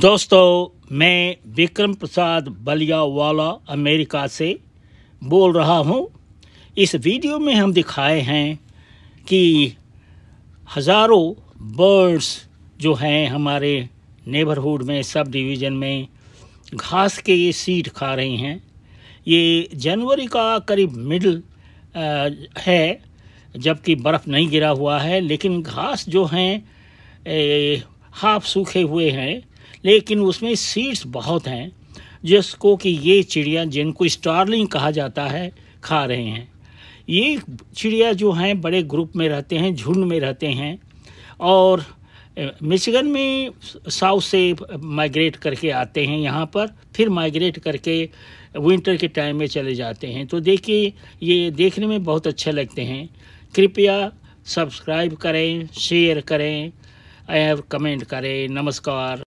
दोस्तों मैं विक्रम प्रसाद बलिया वाला अमेरिका से बोल रहा हूं इस वीडियो में हम दिखाए हैं कि हज़ारों बर्ड्स जो हैं हमारे नेबरहुड में सब डिवीज़न में घास के ये सीट खा रही हैं ये जनवरी का करीब मिडल है जबकि बर्फ़ नहीं गिरा हुआ है लेकिन घास जो हैं हाफ सूखे हुए हैं लेकिन उसमें सीड्स बहुत हैं जिसको कि ये चिड़िया जिनको स्टारलिंग कहा जाता है खा रहे हैं ये चिड़िया जो हैं बड़े ग्रुप में रहते हैं झुंड में रहते हैं और मिशिगन में साउथ से माइग्रेट करके आते हैं यहाँ पर फिर माइग्रेट करके विंटर के टाइम में चले जाते हैं तो देखिए ये देखने में बहुत अच्छे लगते हैं कृपया सब्सक्राइब करें शेयर करें और कमेंट करें नमस्कार